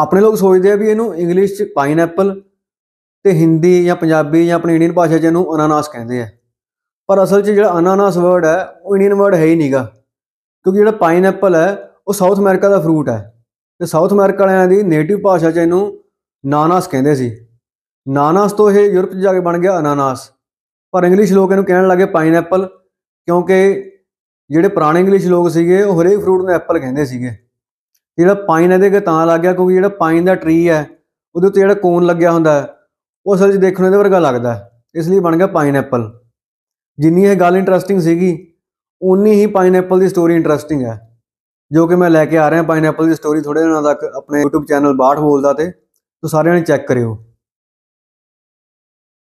ਆਪਣੇ ਲੋਕ ਸੋਚਦੇ ਆ ਵੀ ਇਹਨੂੰ ਇੰਗਲਿਸ਼ 'ਚ ਪਾਈਨਐਪਲ ਤੇ ਹਿੰਦੀ ਜਾਂ ਪੰਜਾਬੀ ਜਾਂ ਆਪਣੀ ਇੰਡੀਅਨ ਭਾਸ਼ਾ 'ਚ ਇਹਨੂੰ ਅਨਾਨਾਸ ਕਹਿੰਦੇ ਆ ਪਰ ਅਸਲ 'ਚ ਜਿਹੜਾ ਅਨਾਨਾਸ ਵਰਡ ਹੈ ਉਹ ਇੰਡੀਅਨ ਵਰਡ ਹੈ ਹੀ ਨਹੀਂਗਾ ਕਿਉਂਕਿ ਜਿਹੜਾ ਪਾਈਨਐਪਲ ਹੈ ਉਹ ਸਾਊਥ ਅਮਰੀਕਾ ਦਾ ਫਰੂਟ ਹੈ ਤੇ ਸਾਊਥ ਅਮਰੀਕਾ ਵਾਲਿਆਂ ਦੀ ਨੇਟਿਵ ਭਾਸ਼ਾ 'ਚ ਇਹਨੂੰ ਨਾਨਾਸ ਕਹਿੰਦੇ ਸੀ ਨਾਨਾਸ ਤੋਂ ਇਹ ਯੂਰਪ 'ਚ ਜਾ ਕੇ ਬਣ ਗਿਆ ਅਨਾਨਾਸ ਪਰ ਇੰਗਲਿਸ਼ ਲੋਕ ਇਹਨੂੰ ਕਹਿਣ ਲੱਗੇ ਪਾਈਨਐਪਲ ਕਿਉਂਕਿ ਜਿਹੜੇ ਪੁਰਾਣੇ ਇੰਗਲਿਸ਼ ਲੋਕ ਸੀਗੇ ਉਹ ਹਰੇਕ ਫਰੂਟ ਨੂੰ ਐਪਲ ਕਹਿੰਦੇ ਸੀਗੇ ਜਿਹੜਾ ਪਾਈਨ ਇਹਦੇ ਕੇ ਤਾਂ ਲੱਗ ਗਿਆ ਕਿਉਂਕਿ ਜਿਹੜਾ ਪਾਈਨ ਦਾ ਟਰੀ ਹੈ ਉਹਦੇ ਉੱਤੇ ਜਿਹੜਾ ਕੋਨ ਲੱਗਿਆ ਹੁੰਦਾ ਉਹ ਅਸਲ 'ਚ ਦੇਖਣ ਦੇ ਵਰਗਾ ਲੱਗਦਾ ਇਸ ਲਈ ਬਣ ਗਿਆ ਐਪਲ ਜਿੰਨੀ ਇਹ ਗੱਲ ਇੰਟਰਸਟਿੰਗ ਸੀਗੀ ਉਨੀ ਹੀ ਐਪਲ ਦੀ ਸਟੋਰੀ ਇੰਟਰਸਟਿੰਗ ਹੈ ਜੋ ਕਿ ਮੈਂ ਲੈ ਕੇ ਆ ਰਿਹਾ ਐਪਲ ਦੀ ਸਟੋਰੀ ਥੋੜੇ ਦਿਨਾਂ ਤੱਕ ਆਪਣੇ YouTube ਚੈਨਲ ਬਾਠ ਬੋਲਦਾ ਤੇ ਤੋ ਸਾਰਿਆਂ ਨੇ ਚੈੱਕ ਕਰਿਓ